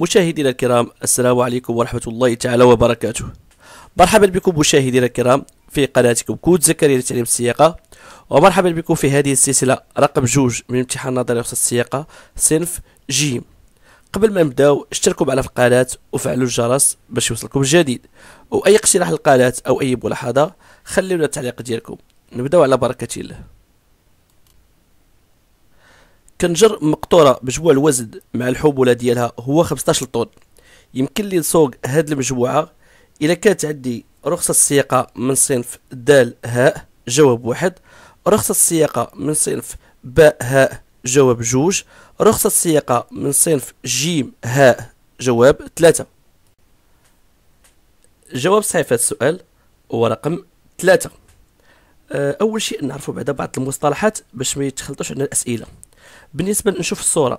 مشاهدينا الكرام السلام عليكم ورحمة الله تعالى وبركاته مرحبا بكم مشاهدينا الكرام في قناتكم كود زكريا لتعليم السياقة ومرحبا بكم في هذه السلسلة رقم جوج من امتحان نظري رخصة السياقة صنف جيم قبل ما نبداو اشتركوا معنا في القناة وفعلوا الجرس باش يوصلكم الجديد وأي اقتراح للقناة أو أي ملاحظة خليونا التعليق ديالكم نبداو على بركة الله كنجر مقطوره مجموع الوزن مع الحبولة ديالها هو 15 طن يمكن لي نسوق هاد المجموعه الا كانت عندي رخصه السياقه من صنف دال هاء جواب واحد رخصه السياقه من صنف باء هاء جواب جوج رخصه السياقه من صنف جيم هاء جواب ثلاثة جواب صحيح في السؤال هو رقم ثلاثة أه، أول شيء نعرفه بعدا بعض المصطلحات باش ما يتخلطوش عندنا الأسئلة بالنسبه نشوف الصوره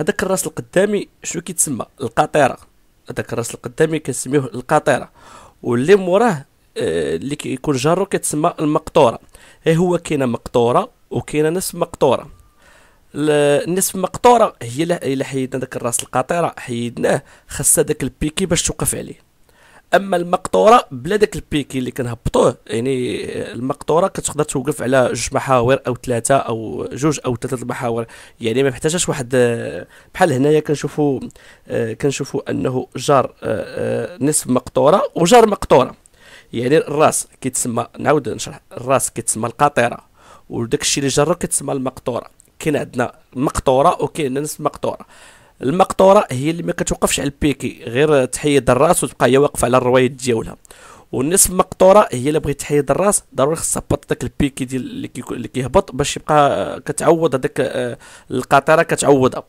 هذاك الراس القدامي شنو كيتسمى القطيره هذاك الراس القدامي كنسميوه القطيره واللي موراه آه، اللي كيكون جارو كيتسمى المقطوره هي هو كاينه مقطوره وكاينه نصف مقطوره النصف مقطوره هي الا حيدنا داك الراس القطيره حيدناه خاص داك البيكي باش توقف عليه اما المقطوره بلا داك البيكي اللي كنهبطوه يعني المقطوره كتقدر توقف على جوج محاور او ثلاثه او جوج او ثلاثه المحاور يعني ما محتاجاش واحد بحال هنايا كنشوفوا آه، كنشوفوا انه جار آه، آه، نصف مقطوره وجار مقطوره يعني الراس كيتسمى نعاود نشرح الراس كيتسمى القاطره وداك الشيء اللي جرو كيتسمى المقطوره كاين عندنا مقطوره وكاين نصف مقطوره المقطوره هي اللي ما كتوقفش على البيكي غير تحيد الراس وتبقى هي واقفه على الروايد ديالها والنصف مقطوره هي اللي بغيت تحيد الراس ضروري خصها تبط داك البيكي ديال اللي كيهبط باش يبقى كتعوض هذاك آه، القاطره كتعوضها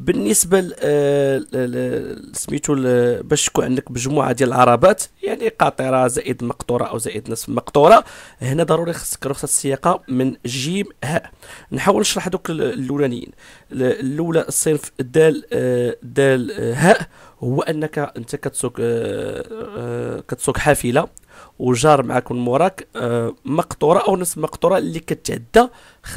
بالنسبه ل سميتو باش تكون عندك مجموعه ديال العربات يعني قاطره زائد مقطوره او زائد نصف مقطوره هنا ضروري خصك رخصه السياقه من جيم هاء نحاول نشرح دوك الاولانيين الاولى الصنف دال آه، دال هاء آه، هو انك انت كتسوق آه، كتسوق حافله وجار معاك من موراك مقطوره او نصف مقطوره اللي كتعدى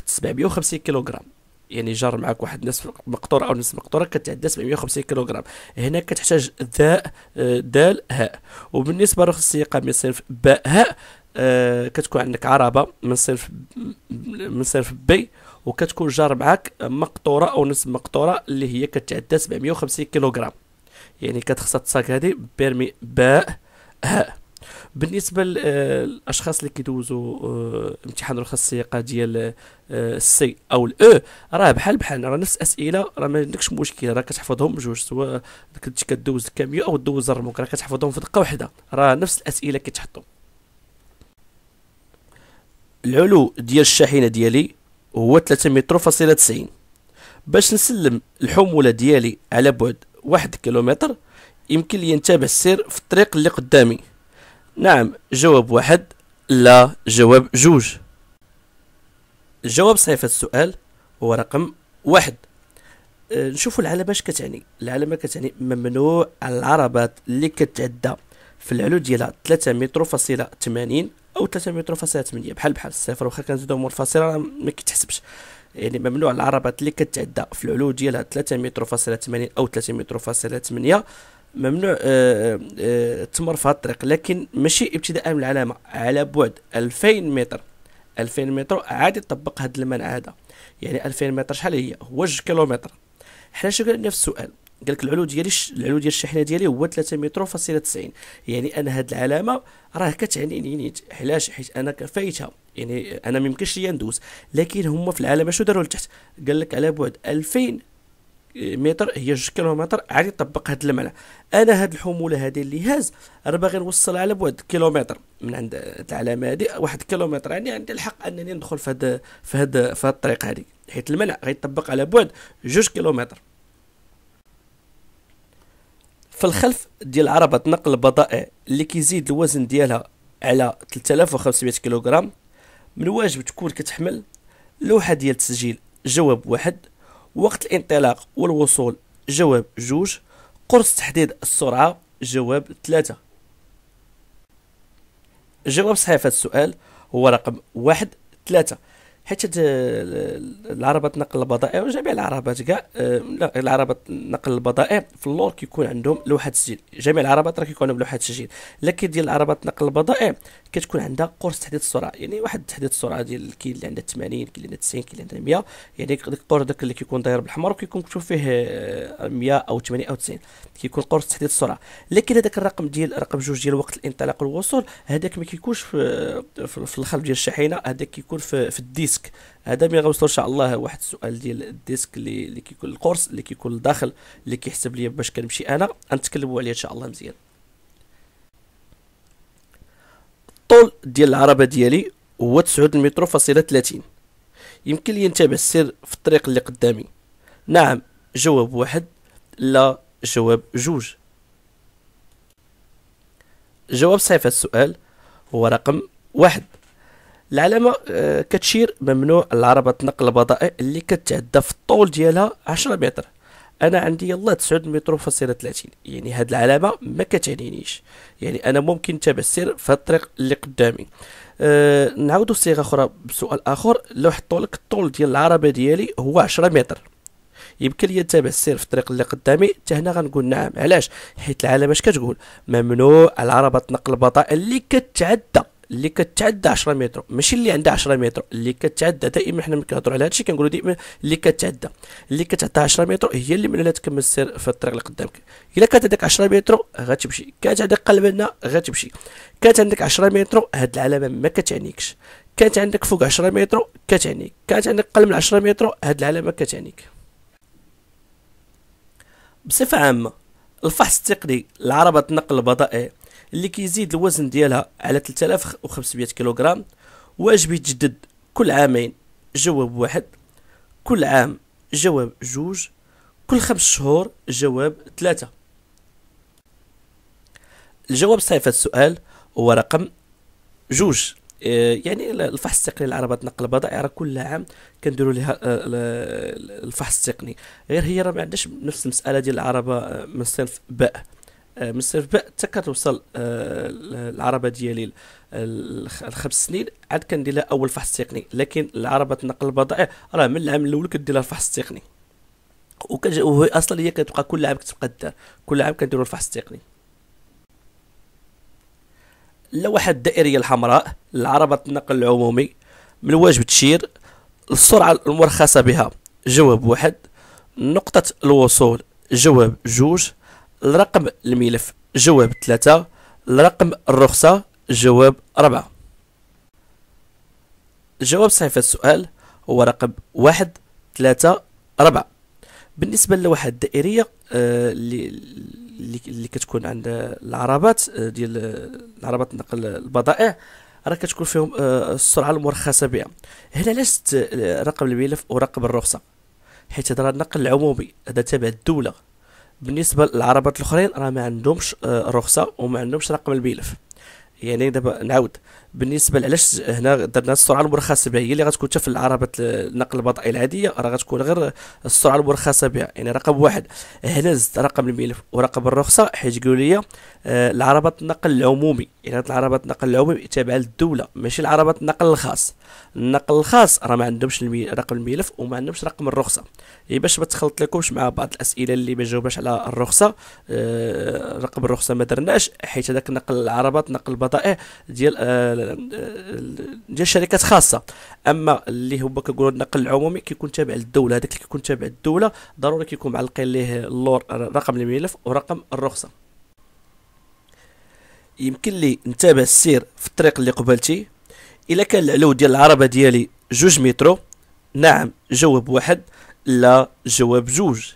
750 كيلوغرام يعني جار معك واحد نصف مقطوره او نصف مقطوره كتعدى 750 كيلوغرام هنا كتحتاج ذا دال هاء وبالنسبه لرخص السياقه من صنف باء هاء آه، كتكون عندك عربه من صنف من صنف بي وكتكون جار معك مقطوره او نصف مقطوره اللي هي كتعدى 750 كيلوغرام يعني كتخصها تصاك هذه بيرمي باء هاء بالنسبه للاشخاص آه، اللي كيدوزوا آه، امتحان رخص السياقه ديال آه، السي او الاو راه بحال بحال راه نفس الاسئله راه ما عندكش مشكل راه كتحفظهم بجوج سواء كنت كدوز الكاميو او دوز الرموك راه كتحفظهم في دقه واحده راه نفس الاسئله كيتحطوا العلو ديال الشاحنه ديالي هو 3 متر فاصلة 90 باش نسلم الحمولة ديالي على بعد واحد كيلومتر يمكن لي نتابع السير في الطريق اللي قدامي نعم جواب واحد لا جواب جوج الجواب صحيح في السؤال هو رقم واحد أه نشوفوا العلامة اش كتعني العلامة كتعني ممنوع العربات اللي كتعدى في العلو ديالها 3 متر فاصلة 80 او 3 متر فاصلة 8 بحال بحال الصفر واخا كنزيدو فاصلة ما كيتحسبش يعني ممنوع العربات اللي كتعدى في العلو ديالها 3 متر فاصلة 80 او 3 متر فاصلة 8 ممنوع التمر آه، آه، آه، في هذا الطريق لكن ماشي ابتداء من العلامه على بعد 2000 متر 2000 متر عادي تطبق هذا المنع هذا يعني 2000 متر شحال هي هو 2 كيلومتر حنا شنو قال نفس السؤال قال لك العلو ديالي العلو ديال الشحنه ديالي هو 3 متر فاصله 90 يعني انا هاد العلامه راه كتعنيني نيت علاش حيت انا كفايتها يعني انا ما يمكنش ليا ندوز لكن هما في العلامه شو داروا لتحت قال لك على بعد 2000 متر هي جوج كيلومتر عاد يطبق هذا الملا انا هاد الحموله هادي اللي هاز راه باغي نوصلها على بعد كيلومتر من عند العلامه هادي واحد كيلومتر يعني عندي الحق انني ندخل في هاد في هاد في هاد الطريق هادي حيت الملا غيطبق على بعد جوج كيلومتر في الخلف ديال عربة نقل البضائع اللي كيزيد الوزن ديالها على 3500 كيلوغرام من واجب تكون كتحمل لوحة ديال تسجيل جواب واحد وقت الانطلاق والوصول جواب جوج قرص تحديد السرعة جواب ثلاثة الجواب صحيح في السؤال هو رقم واحد ثلاثة حيت العربات نقل البضائع وجميع العربات كاع العربات نقل البضائع في اللور كيكون عندهم لوحه تسجيل جميع العربات راه كيكون عندهم لوحه تسجيل لكن ديال العربات نقل البضائع كتكون عندها قرص تحديد السرعه يعني واحد تحديد السرعه ديال كاين اللي عندها 80 كي اللي عندها 90 كي اللي عندها 100 يعني داك القرص داك اللي كيكون داير بالاحمر وكيكون مكتوب فيه 100 آه، او 80 او 90 كيكون قرص تحديد السرعه لكن هذاك الرقم ديال رقم جوج ديال وقت الانطلاق والوصول هذاك ما كيكونش في آه، في الخلف ديال الشاحنه هذاك كيكون في, في الديسك هذا ملي غنوصلوا ان شاء الله واحد السؤال ديال الديسك اللي كيكون القرص اللي كيكون الداخل اللي كيحسب ليا باش كنمشي انا غنتكلموا عليه ان شاء الله مزيان الطول ديال العربه ديالي هو 9 متر فاصله 30 يمكن لي نتابع السير في الطريق اللي قدامي نعم جواب واحد لا جواب جوج جواب صحيح السؤال هو رقم واحد العلامة آه، كتشير ممنوع العربة تنقل البضائع اللي كتعدى في الطول ديالها عشرة متر انا عندي يلا 9 متر فاصله 30 يعني هاد العلامه ما كتعنينيش يعني انا ممكن نتبع السير في الطريق اللي قدامي أه نعاودوا صيغه اخرى بسؤال اخر لو حطوا لك الطول ديال العربه ديالي هو 10 متر يمكن لي نتابع السير في الطريق اللي قدامي حتى هنا غنقول نعم علاش حيت العلامه اش كتقول ممنوع العربه تنقل البضائع اللي كتعدى اللي كتعدى 10 متر ماشي اللي عندها 10 متر اللي كتعدى دائما حنا ملي كنهضروا على هادشي كنقولوا دائما اللي كتعدى اللي كتعدى 10 متر هي اللي من تكمل السير في الطريق اللي قدامك الا كانت عندك 10 متر غتمشي كانت عندك قلب هنا غتمشي كانت عندك 10 متر هاد العلامه ما كتعنيكش كانت عندك فوق 10 متر كتعنيك كانت عندك قل من 10 متر هاد العلامه كتعنيك بصفه عامه الفحص التقني لعربه نقل البضائع اللي كيزيد الوزن ديالها على 3500 كيلوغرام واجب يتجدد كل عامين جواب واحد كل عام جواب جوج كل خمس شهور جواب ثلاثة الجواب صحيح في السؤال هو رقم جوج آه، يعني الفحص التقني لعربات نقل البضائع راه كل عام كنديروا لها آه، الفحص التقني غير هي راه ما عندهاش نفس المساله ديال العربه آه، من صنف باء من السيرفباء حتى كتوصل العربه ديالي الخمس سنين عاد كندير لها اول فحص تقني لكن العربه نقل البضائع راه من العام الاول كدير لها الفحص التقني وهي اصلا هي كتبقى كل عام كتبقى الدار كل عام كنديروا الفحص التقني اللوحه الدائريه الحمراء العربه النقل العمومي من الواجب تشير السرعه المرخصه بها جواب واحد نقطه الوصول جواب جوج الرقم الملف جواب ثلاثة الرقم الرخصة جواب أربعة جواب صحيفة السؤال هو رقم واحد ثلاثة أربعة بالنسبة للوحة الدائرية آه، اللي اللي كتكون عند العربات آه، ديال العربات نقل البضائع راه كتكون فيهم آه، السرعه المرخصه بها هنا علاش رقم الملف ورقم الرخصه حيت هذا النقل العمومي هذا تابع الدوله بالنسبه للعربات الاخرين راه ما عندهمش الرخصه آه، وما عندهمش رقم البيلف يعني دابا نعاود بالنسبه لعلاش هنا درنا السرعه المرخصه بها هي اللي غتكون حتى في العربات النقل البطيء العاديه راه غتكون غير السرعه المرخصه بها يعني رقم واحد هنا زدت رقم الملف ورقم الرخصه حيت قالوا لي آه، العربات النقل العمومي يعني العربات النقل العمومي تابعه للدوله ماشي العربات النقل الخاص النقل الخاص راه ما عندهمش رقم الملف وما عندهمش رقم الرخصه يعني باش ما تخلط لكمش مع بعض الاسئله اللي ما جاوباش على الرخصه آه رقم الرخصه ما درناش حيت هذاك نقل العربات نقل البضائع ديال آه ديال شركات خاصه اما اللي هو كنقولوا النقل العمومي كيكون تابع للدوله هذاك اللي كيكون تابع للدوله ضروري كيكون معلقين ليه اللور رقم الملف ورقم الرخصه يمكن لي نتابع السير في الطريق اللي قبلتي الا كان العلو ديال العربه ديالي جوج مترو نعم جواب واحد لا جواب جوج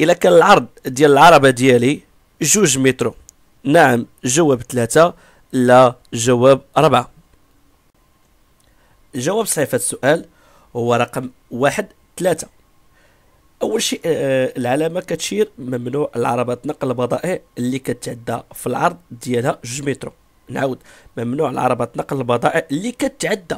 الا كان العرض ديال العربه ديالي جوج مترو نعم جواب ثلاثة لا جواب أربعة جواب صحيح في السؤال هو رقم واحد ثلاثة أول شيء آه، آه، العلامة كتشير ممنوع العربات نقل البضائع اللي كتعدى في العرض ديالها جوج مترو نعاود ممنوع العربات نقل البضائع اللي كتعدى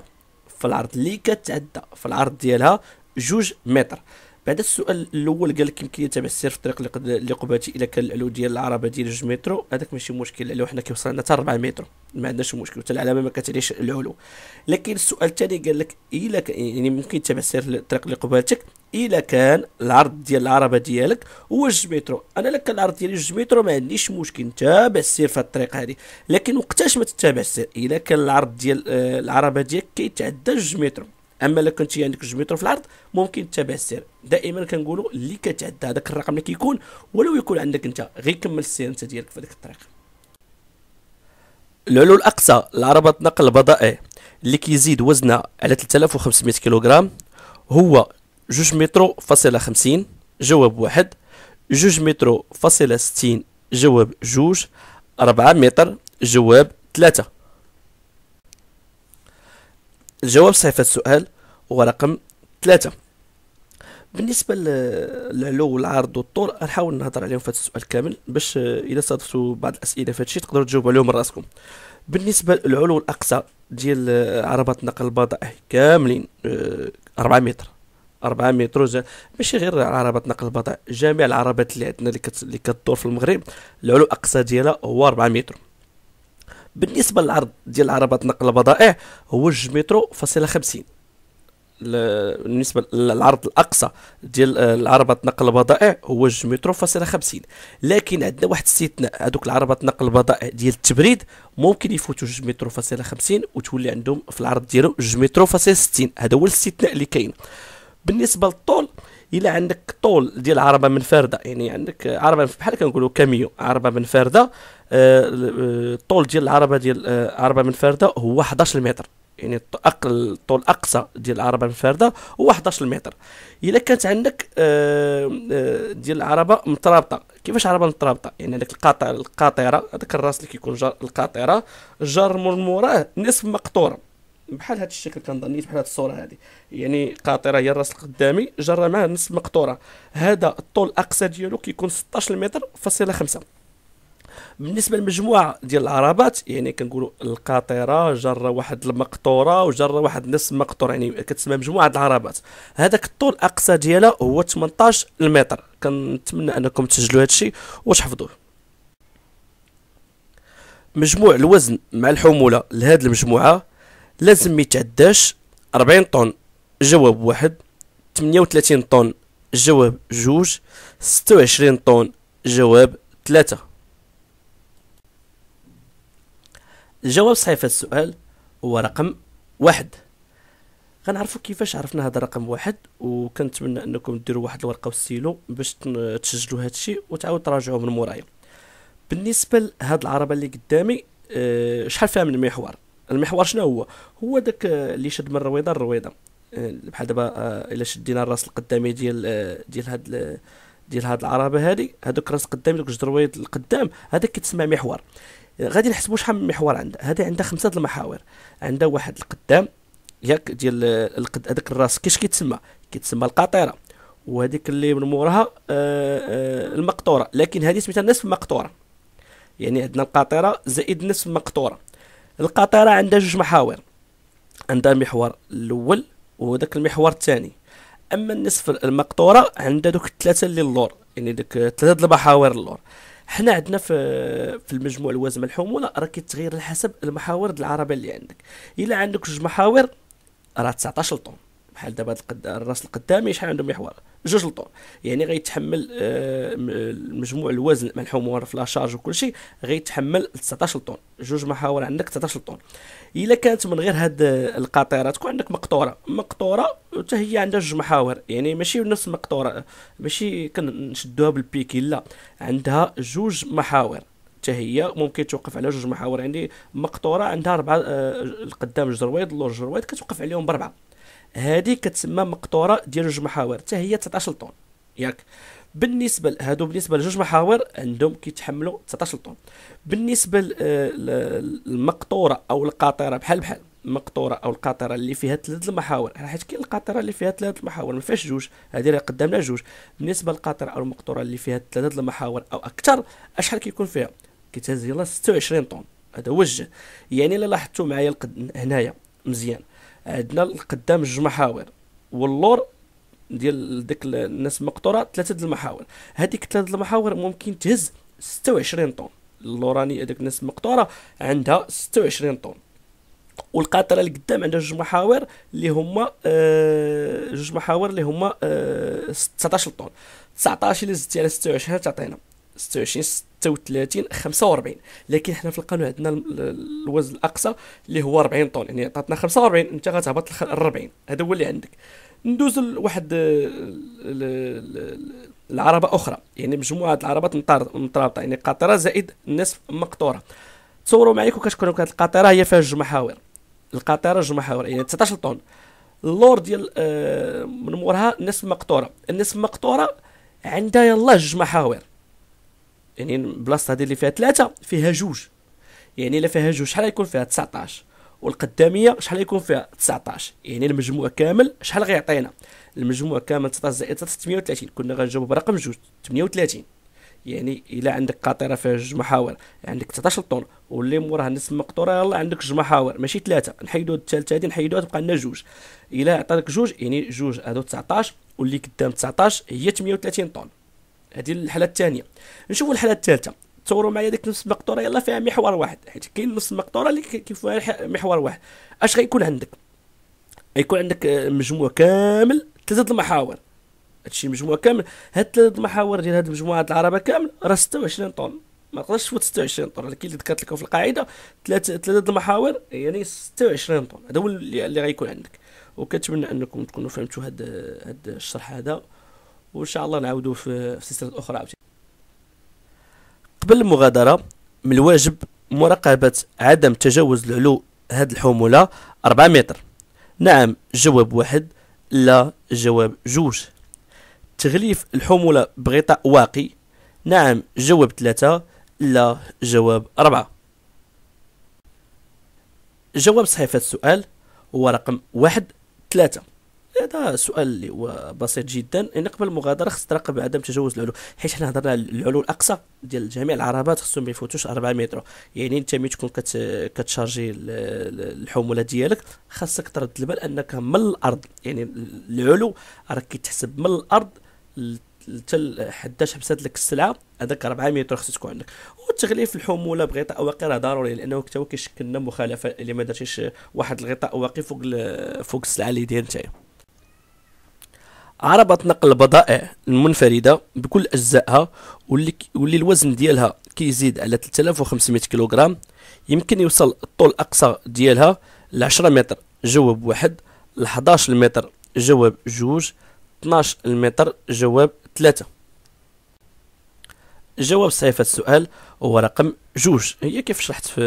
في العرض اللي كتعدى في العرض ديالها جوج متر بعد السؤال الاول قال لك يمكن يتابع السير في الطريق اللي, قباتي الى كان الالو ديال العربه ديال جوج مترو هذاك ماشي مشكل لانه حنا كيوصلنا حتى 4 متر ما عندناش مشكل حتى العلامه ما كتعليش العلو لكن السؤال الثاني قال لك الا يعني ممكن يتابع السير في الطريق اللي قباتك الا كان العرض ديال العربه ديالك هو جوج مترو انا لك العرض ديالي جوج مترو ما عنديش مشكل تابع السير في الطريق هذه لكن وقتاش ما تتابع السير الا كان العرض ديال آه، العربه ديالك كيتعدى جوج مترو اما الا كنتي عندك جوج متر في العرض ممكن تتبع السير دائما كنقولوا اللي كتعدى هذاك الرقم اللي كيكون ولو يكون عندك انت غير كمل السير انت ديالك في ديك الطريق العلو الاقصى لعربه نقل البضائع اللي كيزيد وزنها على 3500 كيلوغرام هو جوج متر فاصله 50 جواب واحد جوج متر فاصله 60 جواب جوج 4 متر جواب ثلاثة الجواب صحيفة السؤال هو رقم ثلاثة بالنسبة للعلو والعرض والطول غنحاول نهضر عليهم في هذا السؤال كامل باش آه، إذا صادفتوا بعض الأسئلة في هادشي تقدروا تجاوبوا عليهم راسكم بالنسبة للعلو الأقصى ديال آه، عربات نقل البضائع كاملين آه، أربعة متر أربعة متر ماشي غير عربات نقل البضائع جميع العربات اللي عندنا اللي كتدور في المغرب العلو الأقصى ديالها هو أربعة متر بالنسبه للعرض ديال العربات نقل البضائع هو جوج مترو فاصله خمسين بالنسبه للعرض الاقصى ديال آه، العربات نقل البضائع هو جوج مترو فاصله خمسين لكن عندنا واحد الاستثناء هذوك العربات نقل البضائع ديال التبريد ممكن يفوتوا جوج مترو فاصله خمسين وتولي عندهم في العرض ديالو جوج مترو فاصله ستين هذا هو الاستثناء اللي كاين بالنسبه للطول الا عندك طول ديال عربه منفرده يعني عندك عربه بحال كنقولوا كاميو عربه منفرده الطول آه، آه، ديال العربه ديال آه، عربه منفرده هو 11 متر يعني اقل الطول اقصى ديال العربه المنفرده هو 11 متر الا كانت عندك ديال العربه مترابطه كيفاش عربه مترابطه يعني هذاك القاطع القاطره هذاك الراس اللي كيكون جار القاطره جار من موراه نصف مقطوره بحال هذا الشكل كنظني بحال هذه الصوره هذه يعني قاطره هي الراس قدامي جرى معاه نص مقطوره هذا الطول الاقصى ديالو كيكون 16 متر فاصله 5 بالنسبه لمجموعه ديال العربات يعني كنقولوا القاطره جره واحد المقطوره وجره واحد نص مقطور يعني كتسمى مجموعه العربات هذاك الطول الاقصى ديالها هو 18 متر كنتمنى انكم تسجلوا الشيء وتحفظوه مجموع الوزن مع الحموله لهذه المجموعه لازم ما يتعداش 40 طن جواب واحد 38 طن جواب جوج 26 طن جواب ثلاثة الجواب صحيح في السؤال هو رقم واحد غنعرفوا كيفاش عرفنا هذا الرقم واحد وكنتمنى انكم ديروا واحد الورقه والسيلو باش تسجلوا هذا الشيء وتعاود تراجعوه من مورايا بالنسبه لهاد العربه اللي قدامي آه، شحال فيها من محور المحور شنو هو هو داك آه، اللي شد من الرويضه الرويضه آه، بحال دابا آه، الا شدينا الراس القدامي ديال ديال هاد ديال هاد العربه هادي هادوك الراس القدامي دوك جوج القدام هذا كيتسمى محور غادي نحسبوا شحال من محور عندها هذا عندها خمسه المحاور عندها واحد القدام ياك ديال هذاك الراس كيش كيتسمى كيتسمى القاطره وهذيك اللي من موراها المقطوره لكن هذه سميتها نصف مقطوره يعني عندنا القاطره زائد نصف مقطوره القطيره عندها جوج محاور عندها المحور الاول وذاك المحور الثاني اما النصف المقطوره عندها دوك الثلاثه اللي اللور يعني دوك ثلاثه المحاور اللور حنا عندنا في في المجموع الوزن الحموله راه كيتغير على حسب المحاور د العربه اللي عندك الا عندك جوج محاور راه 19 طن بحال دابا هذا الراس القدامي شحال عنده محور جوج لطون يعني غيتحمل آه، مجموع الوزن مع الحمور في لاشارج وكل شيء غيتحمل 19 طون جوج محاور عندك 19 طون الا كانت من غير هاد آه، القطيره تكون عندك مقطوره مقطوره حتى هي عندها جوج محاور يعني ماشي نفس المقطوره ماشي كنشدوها بالبيكي لا عندها جوج محاور حتى هي ممكن توقف على جوج محاور يعني مقطوره عندها اربعه آه، القدام جروايد اللور جروايد كتوقف عليهم باربعه هذه كتسمى مقطوره ديال جوج محاور حتى هي 19 طن ياك بالنسبه لهادو بالنسبه لجوج محاور عندهم كيتحملوا 19 طن بالنسبه للمقطوره او القاطره بحال بحال المقطوره او القاطره اللي فيها ثلاث المحاور حيت كاين القاطره اللي فيها ثلاث المحاور ما فيهاش جوج هذه راه قدامنا جوج بالنسبه للقاطره او المقطوره اللي فيها ثلاثه المحاور او اكثر اشحال كيكون فيها كيتهز يلاه 26 طن هذا هو الجهد يعني الا لاحظتوا معايا القد هنايا مزيان عندنا القدام جوج محاور واللور ديال ديك الناس المقطوره ثلاثه المحاور هذيك ثلاثه المحاور ممكن تهز 26 طن اللوراني هذوك الناس المقطوره عندها 26 طن والقاطره اللي قدام عندها جوج محاور اللي هما آه، جوج محاور اللي هما 19 آه، طن 19 اللي زدتي على 26 تعطينا 26 36 45 لكن حنا في القانون عندنا الوزن الاقصى اللي هو 40 طن يعني عطاتنا 45 انت غتهبط ل 40 هذا هو اللي عندك ندوز لواحد العربه اخرى يعني مجموعه العربات مترابطه يعني قاطره زائد النصف مقطوره تصوروا معايا وكتكون كانت القاطره هي فيها جوج محاور القاطره جوج محاور يعني 19 طن اللور ديال آه، من مورها نصف مقطوره النصف مقطوره عندها يلاه جوج محاور يعني البلاصه هذه اللي فيها ثلاثه فيها جوج يعني الا فيها جوج شحال يكون فيها 19 والقداميه شحال يكون فيها 19 يعني المجموع كامل شحال غيعطينا المجموع كامل 19 زائد 638 كنا غنجاوبوا برقم جوج 38 يعني الا عندك قاطره فيها جوج محاور عندك 19 طن واللي موراها نصف مقطوره يلا عندك جوج محاور ماشي ثلاثه نحيدو الثالثه هذه نحيدوها تبقى لنا جوج الا عطاك جوج يعني جوج هادو 19 واللي قدام 19 هي 38 طن هذه الحاله الثانيه نشوفوا الحاله الثالثه تصوروا معايا ديك نص المقطوره يلا فيها محور واحد حيت كاين نص المقطوره اللي كيف محور واحد اش غيكون عندك غيكون عندك آه، مجموع كامل ثلاثه المحاور هادشي مجموع كامل هاد ثلاثة المحاور ديال هاد مجموعه العربه كامل راه 26 طن ما تقدرش تفوت 26 طن ولكن اللي ذكرت لكم في القاعده ثلاثه ثلاثه المحاور يعني 26 طن هذا هو اللي غيكون عندك وكنتمنى انكم تكونوا فهمتوا هاد هاد الشرح هذا وان شاء الله نعاودوا في سلسله اخرى عاوتاني قبل المغادره من الواجب مراقبه عدم تجاوز العلو هاد الحموله 4 متر نعم جواب واحد لا جواب جوج تغليف الحموله بغطاء واقي نعم جواب ثلاثة لا جواب أربعة جواب صحيح في السؤال هو رقم واحد ثلاثة هذا سؤال اللي هو بسيط جدا ان قبل المغادره خص تراقب عدم تجاوز العلو حيت حنا هضرنا العلو الاقصى ديال جميع العربات خصهم ما يفوتوش 4 متر يعني انت ملي تكون كت كتشارجي الحموله ديالك خاصك ترد البال انك من الارض يعني العلو راك كيتحسب من الارض حتى حداش حبسات لك السلعه هذاك 4 متر خص تكون عندك والتغليف الحموله بغطاء واقي راه ضروري لانه حتى هو كيشكل لنا مخالفه اللي ما درتيش واحد الغطاء واقي فوق فوق السلعه اللي داير نتايا عربة نقل البضائع المنفردة بكل أجزائها واللي, واللي الوزن ديالها كيزيد على 3500 كيلوغرام يمكن يوصل الطول الأقصى ديالها ل 10 متر جواب واحد ل 11 متر جواب جوج 12 متر جواب ثلاثة الجواب صحيح في السؤال هو رقم جوج هي كيف شرحت في,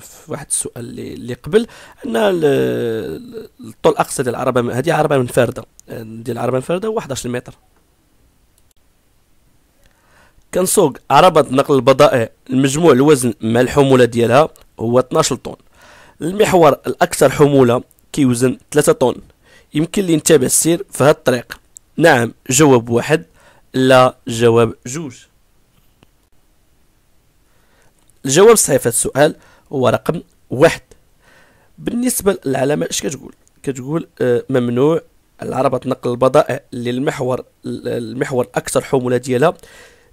في واحد السؤال اللي, اللي قبل ان الطول الاقصى ديال العربه هذه عربه منفرده ديال العربه منفرده هو 11 متر كنسوق عربة نقل البضائع المجموع الوزن مع الحمولة ديالها هو 12 طن المحور الأكثر حمولة كيوزن 3 طن يمكن لي نتابع السير في هاد الطريق نعم جواب واحد لا جواب جوج الجواب الصحيح في السؤال هو رقم واحد بالنسبة للعلامة اش كتقول كتقول آه، ممنوع العربة نقل البضائع للمحور المحور الأكثر حمولة ديالها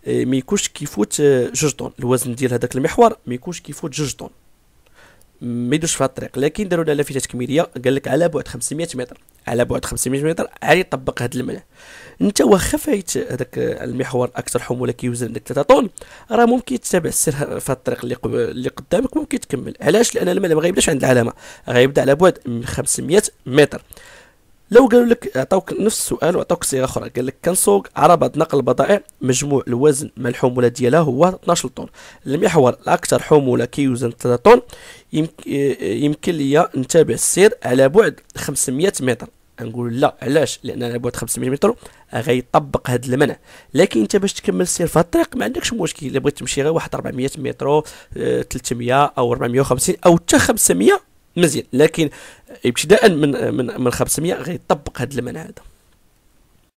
آه، ما يكونش كيفوت آه، جوج طن الوزن ديال هذاك المحور ما يكونش كيفوت جوج طن ما يدوش في الطريق لكن داروا لها لافته تكميليه قال لك على بعد 500 متر على بعد 500 متر عاد يطبق هذا المنع انت واخا فايت هذاك المحور اكثر حموله كيوزن عندك 3 طون راه ممكن تتابع السير في الطريق اللي اللي قدامك ممكن تكمل علاش لان المنع ما غيبداش عند العلامه غيبدا على بعد 500 متر لو قالوا لك عطاوك نفس السؤال وعطاوك صيغه اخرى قال لك كان سوق عربه نقل بضائع مجموع الوزن مع الحموله ديالها هو 12 طن المحور الاكثر حموله كيوزن 3 طن يمكن ليا نتابع السير على بعد 500 متر نقول لا علاش لان على بعد 500 متر غيطبق هذا المنع لكن انت باش تكمل السير في الطريق ما عندكش مشكل الا بغيت تمشي غير واحد 400 متر 300 آه، او 450 او حتى 500 مزيان لكن ابتداء من من من 500 غيطبق هذا المنع هذا